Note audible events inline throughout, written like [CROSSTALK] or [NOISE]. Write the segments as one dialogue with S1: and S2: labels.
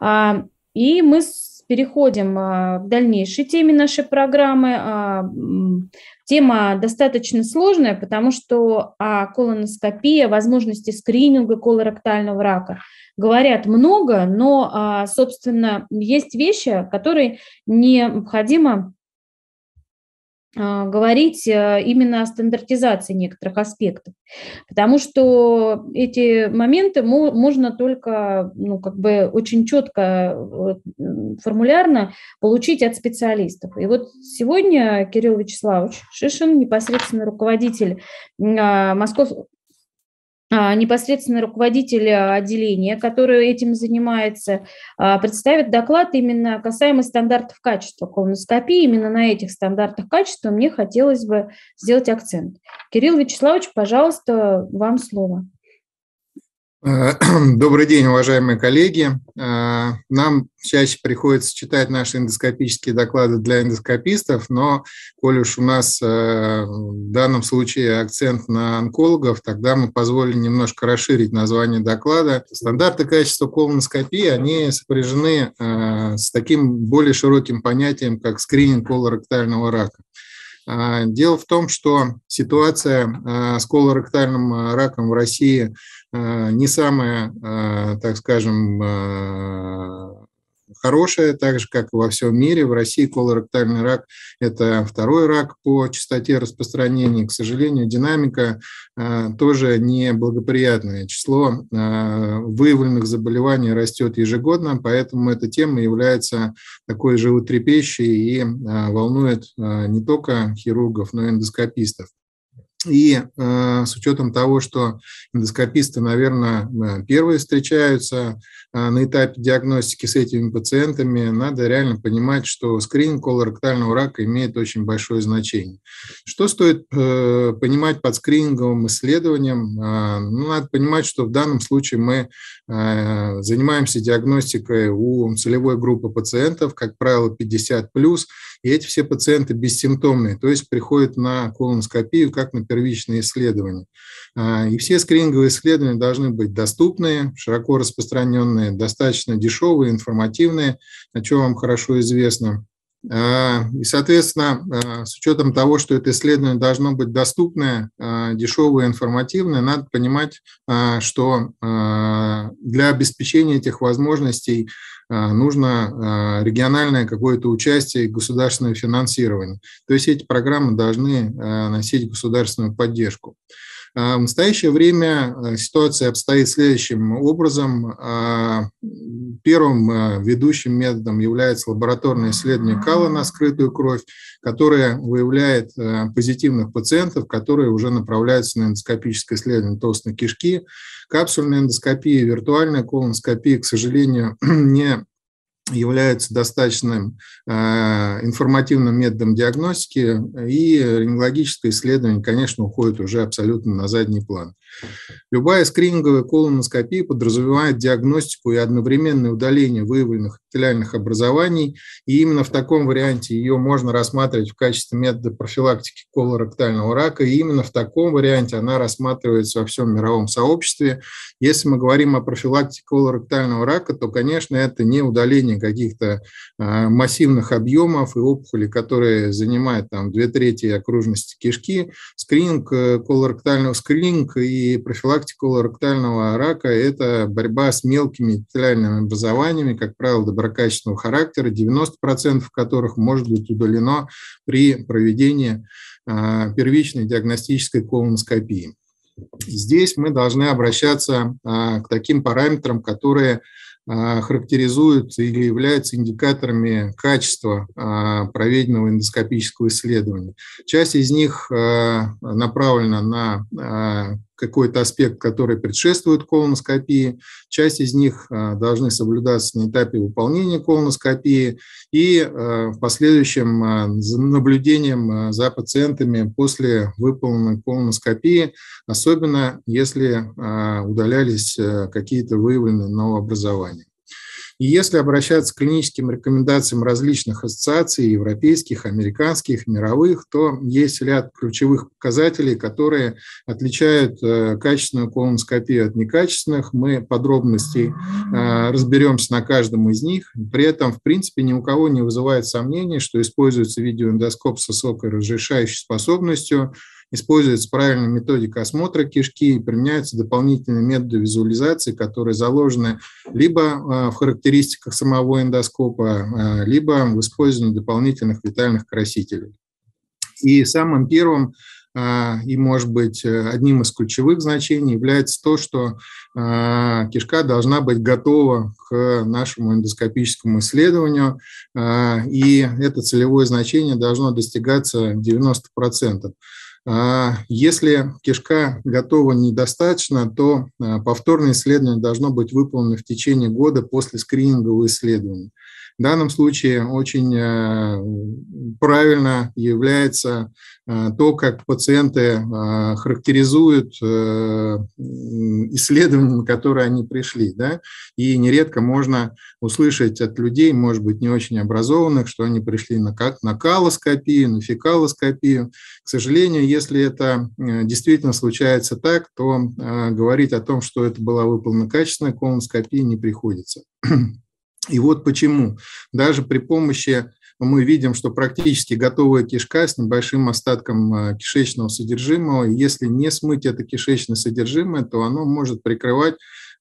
S1: А, и мы переходим а, к дальнейшей теме нашей программы. А, тема достаточно сложная, потому что о колоноскопии, возможности скрининга колоректального рака говорят много, но, собственно, есть вещи, которые необходимо а, говорить э, именно о стандартизации некоторых аспектов, потому что эти моменты можно только, ну, как бы очень четко, формулярно получить от специалистов. И вот сегодня Кирилл Вячеславович Шишин, непосредственно руководитель а, Москов, а, непосредственно руководитель отделения, который этим занимается, а, представит доклад именно касаемо стандартов качества колоноскопии. Именно на этих стандартах качества мне хотелось бы сделать акцент. Кирилл Вячеславович, пожалуйста, вам слово.
S2: Э, [CLEARS THROAT] добрый день, уважаемые коллеги. Э, нам чаще приходится читать наши эндоскопические доклады для эндоскопистов, но коль уж у нас э, в данном случае акцент на онкологов, тогда мы позволили немножко расширить название доклада. Стандарты качества колоноскопии, они сопряжены с таким более широким понятием, как скрининг колоректального рака. А, дело в том, что ситуация а, с колоректальным а, раком в России не самая, так скажем, хорошая, так же, как и во всем мире. В России колоректальный рак – это второй рак по частоте распространения. К сожалению, динамика э, тоже неблагоприятная. Число э, выявленных заболеваний растет ежегодно, поэтому эта тема является такой же животрепещей и э, волнует не только хирургов, но и эндоскопистов. И э, с учетом того, что эндоскописты, наверное, э, первые встречаются э, на этапе диагностики с этими пациентами, надо реально понимать, что скрининг колоректального рака имеет очень большое значение. Что стоит э, понимать под скрининговым исследованием? Э, ну, надо понимать, что в данном случае мы э, занимаемся диагностикой у целевой группы пациентов, как правило, 50+, и эти все пациенты бессимптомные, то есть приходят на колоноскопию как на первичные исследования. А, и все скрининговые исследования должны быть доступные, широко распространенные, достаточно дешевые, информативные, о чем вам хорошо известно. А, и, соответственно, а, с учетом того, что это исследование должно быть доступное, дешевое, информативное, надо понимать, что для обеспечения этих возможностей а, нужно а, региональное какое-то участие и государственное финансирование. То есть эти программы должны а, носить государственную поддержку. В настоящее время ситуация обстоит следующим образом. Первым э, ведущим методом является лабораторное исследование кала на скрытую кровь, которое выявляет э, позитивных пациентов, которые уже направляются на эндоскопическое исследование толстной кишки. Капсульная эндоскопия, виртуальная колоноскопия, к сожалению, [CLEARS THROAT] не является достаточным э, информативным методом диагностики, и рентгенологическое исследование, конечно, уходит уже абсолютно на задний план. Любая скрининговая колоноскопия подразумевает диагностику и одновременное удаление выявленных эпителиальных образований, и именно в таком варианте ее можно рассматривать в качестве метода профилактики колоректального рака, и именно в таком варианте она рассматривается во всем мировом сообществе. Если мы говорим о профилактике колоректального рака, то, конечно, это не удаление формирование каких-то а, массивных объемов и опухоли, которые занимают там две трети окружности кишки. Скрининг э, колоректального скрининг и профилактика колоректального рака – это борьба с мелкими эпителиальными образованиями, как правило, доброкачественного характера, 90% которых может быть удалено при проведении а, первичной диагностической колоноскопии. Здесь мы должны обращаться а, к таким параметрам, которые а, характеризуют или являются индикаторами качества а, проведенного эндоскопического исследования. Часть из них а, направлена на какой-то аспект, который предшествует колоноскопии. Часть из них а, должны соблюдаться на этапе выполнения колоноскопии и а, в последующем а, наблюдением за пациентами после выполненной колоноскопии, особенно если удалялись э, какие-то выявленные новообразования. И если обращаться к клиническим рекомендациям различных ассоциаций, европейских, американских, мировых, то есть ряд ключевых показателей, которые отличают э, качественную колоноскопию от некачественных. Мы подробностей э, разберемся на каждом из них. При этом, в принципе, ни у кого не вызывает сомнений, что используется видеоэндоскоп с высокой разрешающей способностью – Используется правильная методика осмотра кишки и применяются дополнительные методы визуализации, которые заложены либо а, в характеристиках самого эндоскопа, а, либо в использовании дополнительных витальных красителей. И самым первым а, и, может быть, одним из ключевых значений является то, что кишка должна быть готова к нашему эндоскопическому исследованию, и это целевое значение должно достигаться 90%. А, если кишка готова недостаточно, то а, повторное исследование должно быть выполнено в течение года после скринингового исследования. В данном случае очень э, правильно является э, то, как пациенты э, характеризуют исследования, на которые они пришли. Да? И нередко можно услышать от людей, может быть, не очень образованных, что они пришли на, как, на калоскопию, на фекалоскопию. К сожалению, если это действительно случается так, то говорить о том, что это была выполнена качественная колоноскопия, не приходится. И вот почему. Даже при помощи мы видим, что практически готовая кишка с небольшим остатком э, кишечного содержимого, если не смыть это кишечное содержимое, то оно может прикрывать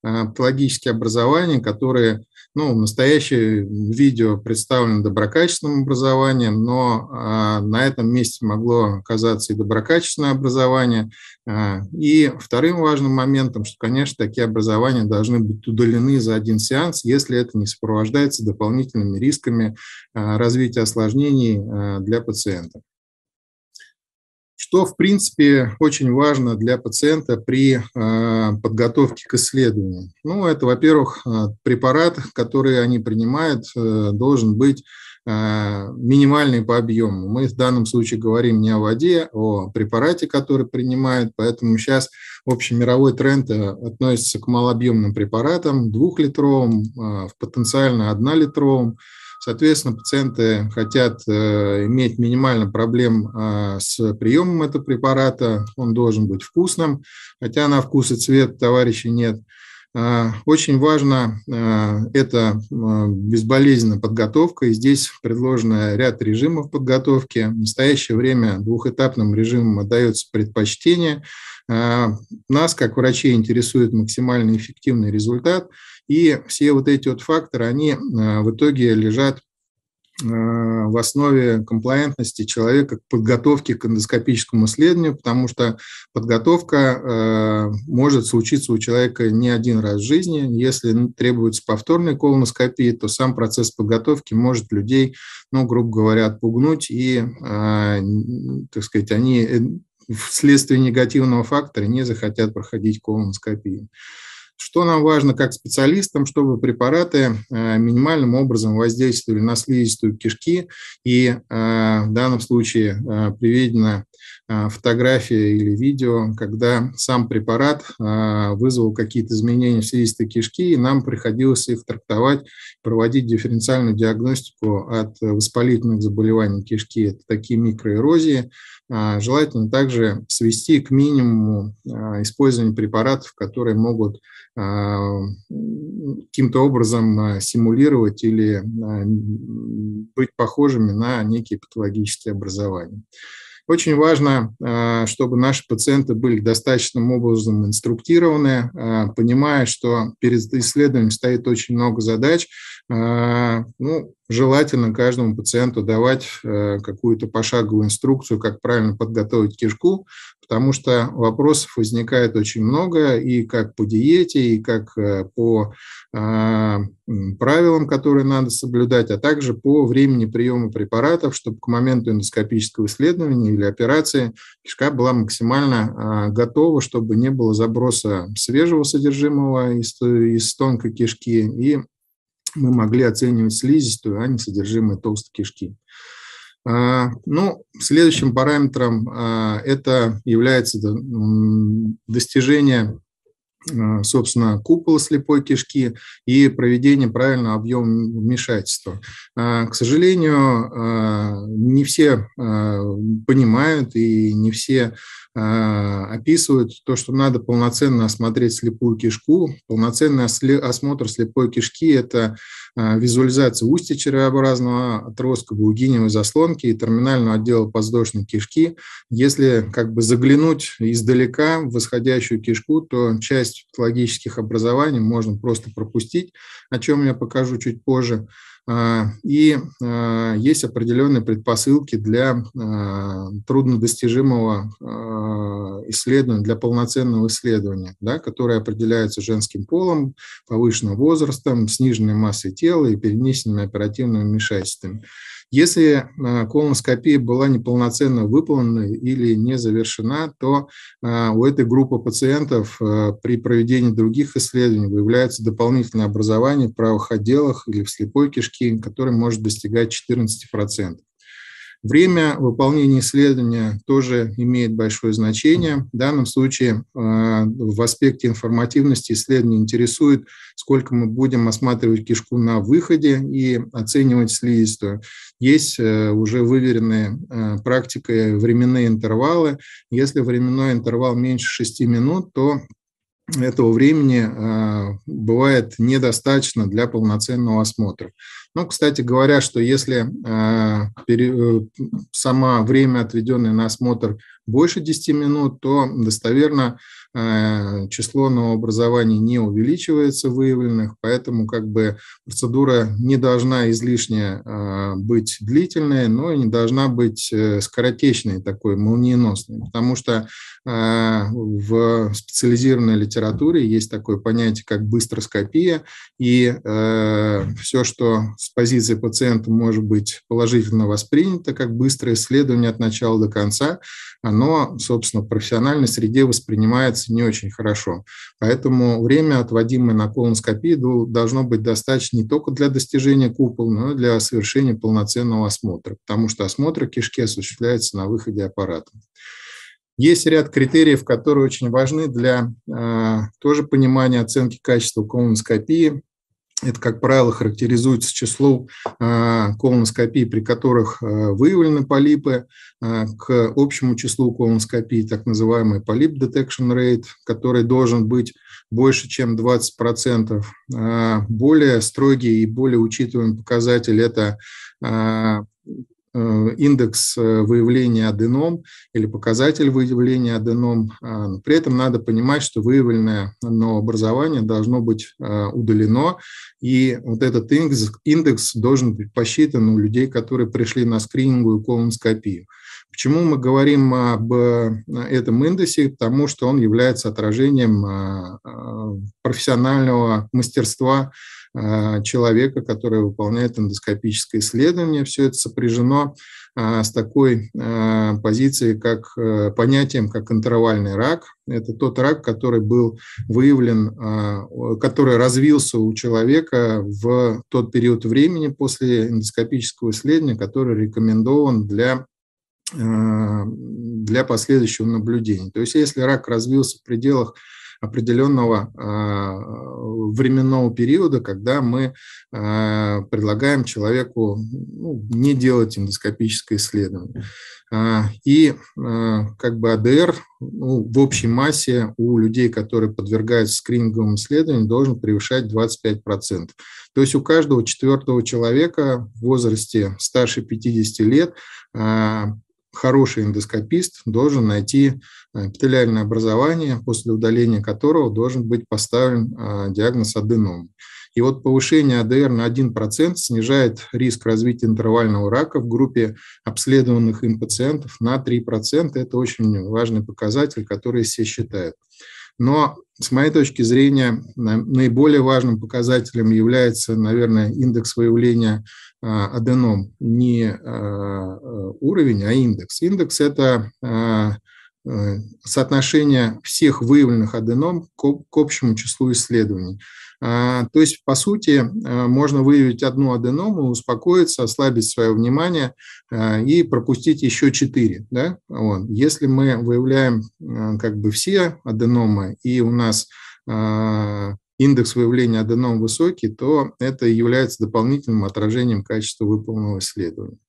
S2: патологические э, образования, которые ну, настоящее видео представлено доброкачественным образованием, но а, на этом месте могло оказаться и доброкачественное образование. А, и вторым важным моментом, что, конечно, такие образования должны быть удалены за один сеанс, если это не сопровождается дополнительными рисками а, развития осложнений а, для пациента что, в принципе, очень важно для пациента при э, подготовке к исследованию. Ну, это, во-первых, э, препарат, который они принимают, э, должен быть минимальный по объему. Мы в данном случае говорим не о воде, а о препарате, который принимают, поэтому сейчас общий мировой тренд относится к малообъемным препаратам, двухлитровым, в потенциально однолитровым. литровым Соответственно, пациенты хотят э, иметь минимально проблем а, с приемом этого препарата, он должен быть вкусным, хотя на вкус и цвет товарищей нет. А, очень важно а, это безболезненная подготовка, и здесь предложено ряд режимов подготовки. В настоящее время двухэтапным режимом отдается предпочтение. Нас, как врачей, интересует максимально эффективный результат – и все вот эти вот факторы, они э, в итоге лежат э, в основе комплаентности человека к подготовке к эндоскопическому исследованию, потому что подготовка э, может случиться у человека не один раз в жизни. Если требуется повторная колоноскопия, то сам процесс подготовки может людей, ну, грубо говоря, отпугнуть, и, так сказать, они вследствие негативного фактора не захотят проходить колоноскопию. Что нам важно как специалистам, чтобы препараты э, минимальным образом воздействовали на слизистую кишки и э, в данном случае э, приведено а, фотография или видео, когда сам препарат а, вызвал какие-то изменения в слизистой кишки, и нам приходилось их трактовать, проводить дифференциальную диагностику от воспалительных заболеваний кишки, это такие микроэрозии. А, желательно также свести к минимуму использование препаратов, которые могут каким-то образом симулировать или быть похожими на некие патологические образования. Очень важно, э, чтобы наши пациенты были достаточным образом инструктированы, э, понимая, что перед исследованием стоит очень много задач. Э, ну, желательно каждому пациенту давать э, какую-то пошаговую инструкцию, как правильно подготовить кишку, потому что вопросов возникает очень много и как по диете, и как э, по а, правилам, которые надо соблюдать, а также по времени приема препаратов, чтобы к моменту эндоскопического исследования или операции кишка была максимально а, готова, чтобы не было заброса свежего содержимого из, э, из тонкой кишки и мы могли оценивать слизистую, а не содержимое толстой кишки. А, ну, следующим параметром а, это является достижение Э, собственно, купола слепой кишки и проведение правильного объема вмешательства. Э, к сожалению, э, не все понимают и не все описывают то, что надо полноценно осмотреть слепую кишку. Полноценный осмотр слепой кишки – это визуализация устья червеобразного отростка, бугиневой заслонки и терминального отдела подвздошной кишки. Если как бы заглянуть издалека в восходящую кишку, то часть часть патологических образований можно просто пропустить, о чем я покажу чуть позже. А, и а, есть определенные предпосылки для а, труднодостижимого исследования, для полноценного исследования, да, которые определяются женским полом, повышенным возрастом, сниженной массой тела и перенесенными оперативными вмешательствами. Если э, колоноскопия была неполноценно выполнена или не завершена, то э, у этой группы пациентов э, при проведении других исследований выявляется дополнительное образование в правых отделах или в слепой кишке, которое может достигать 14%. Время выполнения исследования тоже имеет большое значение. В данном случае э, в аспекте информативности исследование интересует, сколько мы будем осматривать кишку на выходе и оценивать слизистую. Есть э, уже выверенные э, практики временные интервалы. Если временной интервал меньше 6 минут, то этого времени бывает недостаточно для полноценного осмотра. Ну, кстати говоря, что если э, пере, э, само время, отведенное на осмотр, больше 10 минут, то достоверно Э, число новообразований не увеличивается выявленных, поэтому как бы процедура не должна излишне э, быть длительной, но и не должна быть э, скоротечной, такой молниеносной, потому что в специализированной литературе есть такое понятие, как быстроскопия, и все, что с позиции пациента может быть положительно воспринято, как быстрое исследование от начала до конца, оно, собственно, в профессиональной среде воспринимается справляется не очень хорошо. Поэтому время, отводимое на колоноскопию, должно быть достаточно не только для достижения купола, но и для совершения полноценного осмотра, потому что осмотр кишки осуществляется на выходе аппарата. Есть ряд критериев, которые очень важны для э, тоже понимания оценки качества колоноскопии. Это, как правило, характеризуется числом а, колоноскопий, при которых а, выявлены полипы, а, к общему числу колоноскопий, так называемый полип detection rate, который должен быть больше, чем 20%. Более строгий и более учитываемый показатель – это Э, индекс э, выявления аденом или показатель выявления аденом. А, при этом надо понимать, что выявленное новообразование должно быть э, удалено, и вот этот индекс, индекс должен быть посчитан у людей, которые пришли на скрининговую колоноскопию. Почему мы говорим об этом индексе? Потому что он является отражением профессионального мастерства а, человека, который выполняет эндоскопическое исследование. Все это сопряжено а, с такой а, позицией, как э, понятием, как интервальный рак. Это тот рак, который был выявлен, который развился у человека в тот период времени после эндоскопического исследования, который рекомендован для для последующего наблюдения. То есть если рак развился в пределах определенного э, временного периода, когда мы э, предлагаем человеку ну, не делать эндоскопическое исследование. Э, и как бы АДР ну, в общей массе у людей, которые подвергаются скрининговым исследованиям, должен превышать 25%. То есть у каждого четвертого человека в возрасте старше 50 лет хороший эндоскопист должен найти э, эпителиальное образование, после удаления которого должен быть поставлен э, диагноз аденом. И вот повышение АДР на 1% снижает риск развития интервального рака в группе обследованных им пациентов на 3%. Это очень важный показатель, который все считают. Но с моей точки зрения, наиболее важным показателем является, наверное, индекс выявления а, аденом. Не а, уровень, а индекс. Индекс – это а, э, соотношение всех выявленных аденом к общему числу исследований. А, то есть, по сути, э, можно выявить одну аденому, успокоиться, ослабить свое внимание э, и пропустить еще четыре. Да? Вот. Если мы выявляем э, как бы все аденомы, и у нас индекс выявления аденом высокий, то это является дополнительным отражением качества выполненного исследования.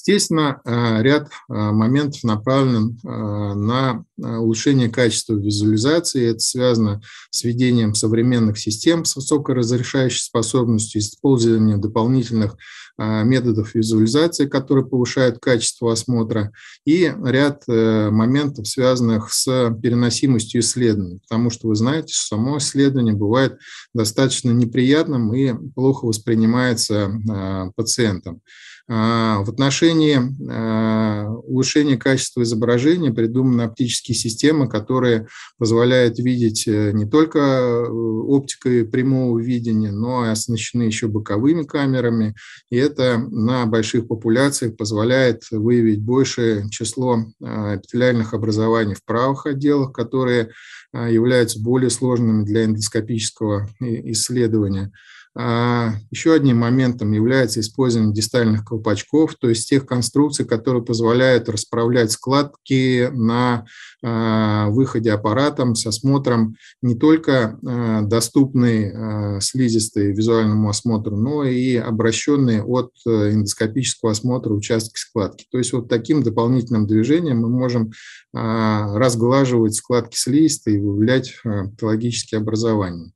S2: Естественно, э, ряд э, моментов направлен э, на улучшение качества визуализации. Это связано с введением современных систем с высокоразрешающей способностью, использованием дополнительных методов визуализации, которые повышают качество осмотра, и ряд моментов, связанных с переносимостью исследований, потому что вы знаете, что само исследование бывает достаточно неприятным и плохо воспринимается пациентом. А, в отношении э, улучшения качества изображения придуманы оптические системы, которые позволяют видеть э, не только э, оптикой прямого видения, но и оснащены еще боковыми камерами. И это на больших популяциях позволяет выявить большее число эпителиальных образований в правых отделах, которые являются более сложными для эндоскопического исследования. А, еще одним моментом является использование дистальных колпачков, то есть тех конструкций, которые позволяют расправлять складки на а, выходе аппаратом с осмотром не только а, доступные слизистые визуальному осмотру, но и обращенные от э, эндоскопического осмотра участки складки. То есть вот таким дополнительным движением мы можем разглаживать складки слизистой и выявлять патологические образования.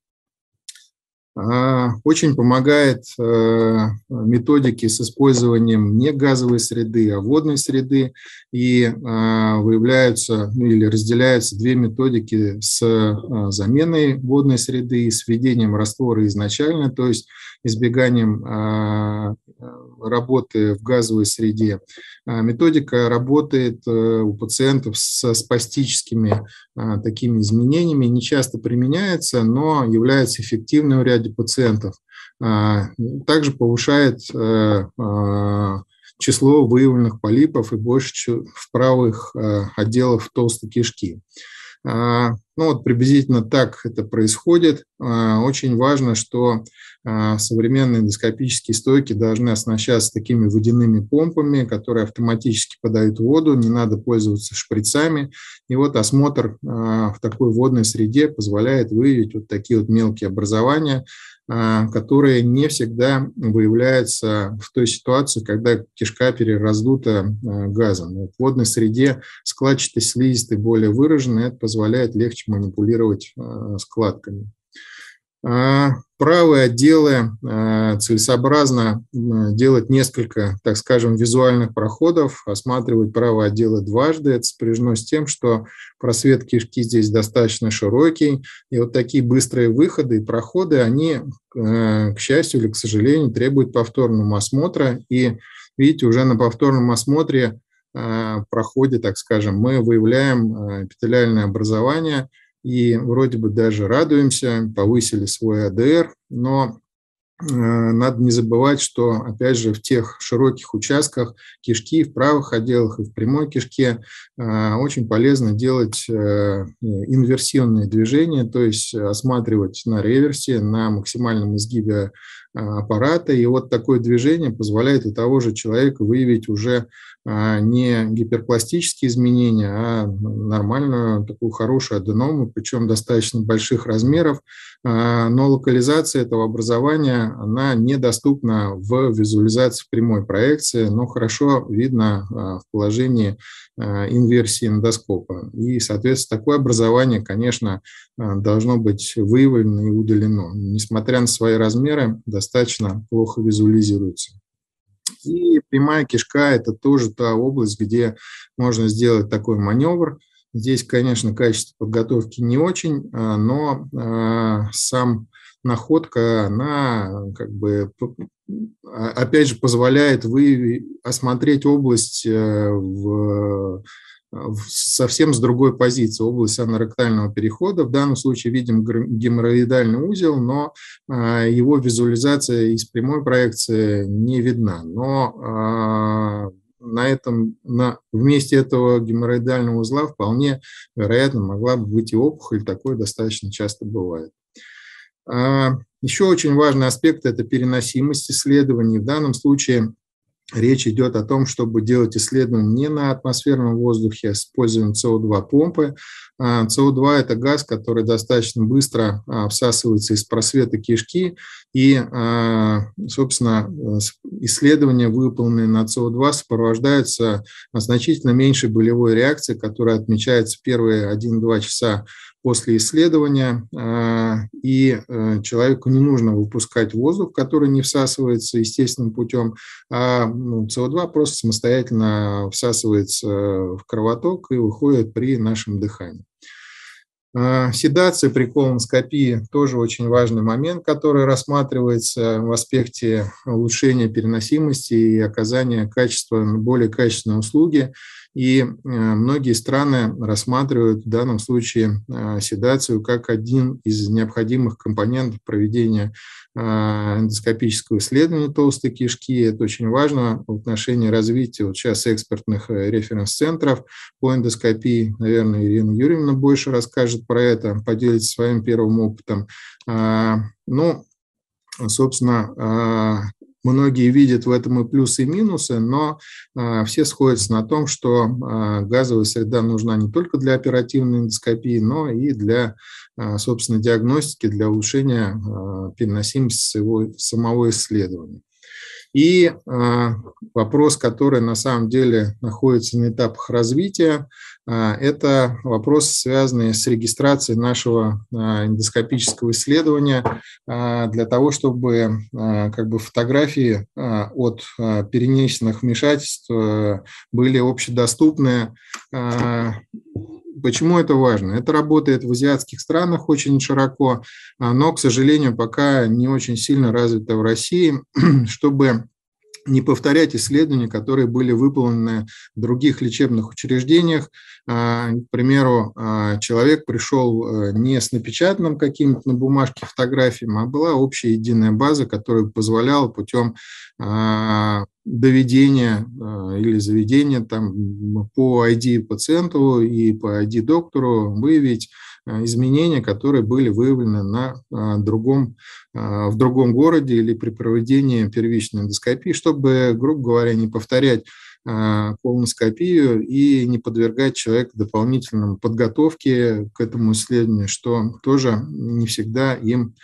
S2: А, очень помогает э, методики с использованием не газовой среды, а водной среды. И а, выявляются ну, или разделяются две методики с а, заменой водной среды и сведением раствора изначально, то есть избеганием работы в газовой среде. Методика работает э, у пациентов со спастическими такими изменениями, не часто применяется, но является эффективной в ряде ряде пациентов. А, также повышает э, а, число выявленных полипов и больше в правых э, отделах толстой кишки. А, ну вот приблизительно так это происходит. А, очень важно, что а, современные эндоскопические стойки должны оснащаться такими водяными помпами, которые автоматически подают воду, не надо пользоваться шприцами. И вот осмотр в такой водной среде позволяет выявить вот такие вот мелкие образования, а, которые не всегда выявляются в той ситуации, когда кишка перераздута а, газом. В водной среде складчатость слизистой более выражена, и это позволяет легче манипулировать а, складками. А, правые отделы а, целесообразно делать несколько, так скажем, визуальных проходов, осматривать правые отделы дважды. Это сопряжено с тем, что просвет кишки здесь достаточно широкий, и вот такие быстрые выходы и проходы, они, а, к счастью или к сожалению, требуют повторного осмотра, и, видите, уже на повторном осмотре проходе, так скажем, мы выявляем эпителиальное образование – и вроде бы даже радуемся, повысили свой АДР, но э, надо не забывать, что, опять же, в тех широких участках кишки, в правых отделах и в прямой кишке э, очень полезно делать э, инверсионные движения, то есть осматривать на реверсе, на максимальном изгибе а, аппарата. И вот такое движение позволяет у того же человека выявить уже а, не гиперпластические изменения, а нормальную, такую хорошую аденому, причем достаточно больших размеров. А, но локализация этого образования, она недоступна в визуализации прямой проекции, но хорошо видно в положении инверсии эндоскопа. И, соответственно, такое образование, конечно, должно быть выявлено и удалено. Несмотря на свои размеры, достаточно достаточно плохо визуализируется. И прямая кишка – это тоже та область, где можно сделать такой маневр. Здесь, конечно, качество подготовки не очень, а, но а, сам находка, она как бы а, опять же позволяет вы э, осмотреть область э, в а, совсем с другой позиции, область аноректального перехода. В данном случае видим геморроидальный узел, но а, его визуализация из прямой проекции не видна. Но а, на этом, на, вместе этого геморроидального узла вполне вероятно могла бы быть и опухоль, такое достаточно часто бывает. Еще очень важный аспект – это переносимость исследований. В данном случае речь идет о том, чтобы делать исследования не на атмосферном воздухе а с использованием СО2-помпы. А, СО2 – это газ, который достаточно быстро а, всасывается из просвета кишки, и, а, собственно, исследования, выполненные на СО2, сопровождаются значительно меньшей болевой реакцией, которая отмечается первые 1-2 часа после исследования, э, и э, человеку не нужно выпускать воздух, который не всасывается естественным путем, а ну, СО2 просто самостоятельно всасывается в кровоток и выходит при нашем дыхании. Э, седация при колоноскопии тоже очень важный момент, который рассматривается в аспекте улучшения переносимости и оказания качества, более качественной услуги. И э, многие страны рассматривают в данном случае э, седацию как один из необходимых компонентов проведения а, эндоскопического исследования толстой кишки. Это очень важно в отношении развития вот сейчас экспертных э, референс-центров по эндоскопии. Наверное, Ирина Юрьевна больше расскажет про это, поделится своим первым опытом. А, ну, собственно, а, Многие видят в этом и плюсы, и минусы, но а, все сходятся на том, что а, газовая среда нужна не только для оперативной эндоскопии, но и для, а, собственно, диагностики, для улучшения переносимости самого исследования. И а, вопрос, который на самом деле находится на этапах развития, а, это вопрос, связанный с регистрацией нашего а, эндоскопического исследования для того, чтобы как бы, фотографии от перенесенных вмешательств были общедоступны Почему это важно? Это работает в азиатских странах очень широко, а, но, к сожалению, пока не очень сильно развито в России, [CLEARS THROAT] чтобы не повторять исследования, которые были выполнены в других лечебных учреждениях. А, к примеру, а, человек пришел э, не с напечатанным каким-то на бумажке фотографием, а была общая единая база, которая позволяла путем доведения а, или заведения там, по ID пациенту и по ID доктору выявить а, изменения, которые были выявлены на а, другом, в другом городе или при проведении первичной эндоскопии, чтобы, грубо говоря, не повторять колоноскопию и не подвергать человека дополнительным подготовке к этому исследованию, что тоже не всегда им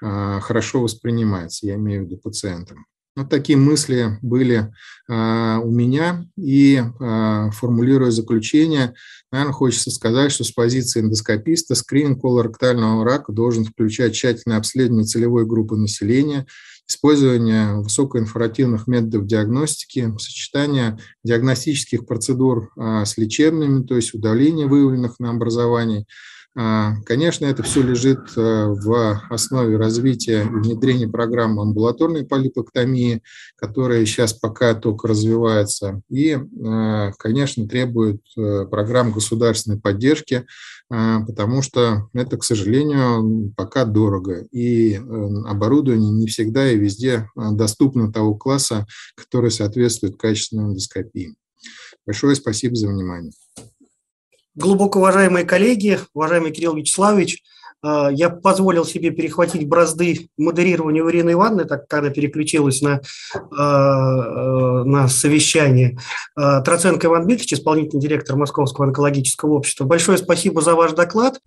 S2: хорошо воспринимается, я имею в виду пациентам. Вот такие мысли были э, у меня. И э, формулируя заключение, наверное, хочется сказать, что с позиции эндоскописта скрининг колоректального рака должен включать тщательное обследование целевой группы населения, использование высокоинфоративных методов диагностики, сочетание диагностических процедур э, с лечебными, то есть удаление выявленных на образовании, а, конечно, это все лежит э, в основе развития и внедрения программы амбулаторной полипоктомии, которая сейчас пока только развивается, и, э, конечно, требует э, программ государственной поддержки, потому что это, к сожалению, пока дорого, и оборудование не всегда и везде доступно того класса, который соответствует качественной эндоскопии. Большое спасибо за внимание.
S1: Глубоко уважаемые коллеги, уважаемый Кирилл Вячеславович, э, я позволил себе перехватить бразды модерирования у Ирины Ивановны, так, когда переключилась на, э, э, на совещание. Троценко Иван Дмитриевич, исполнительный директор Московского онкологического общества. Большое спасибо за ваш доклад.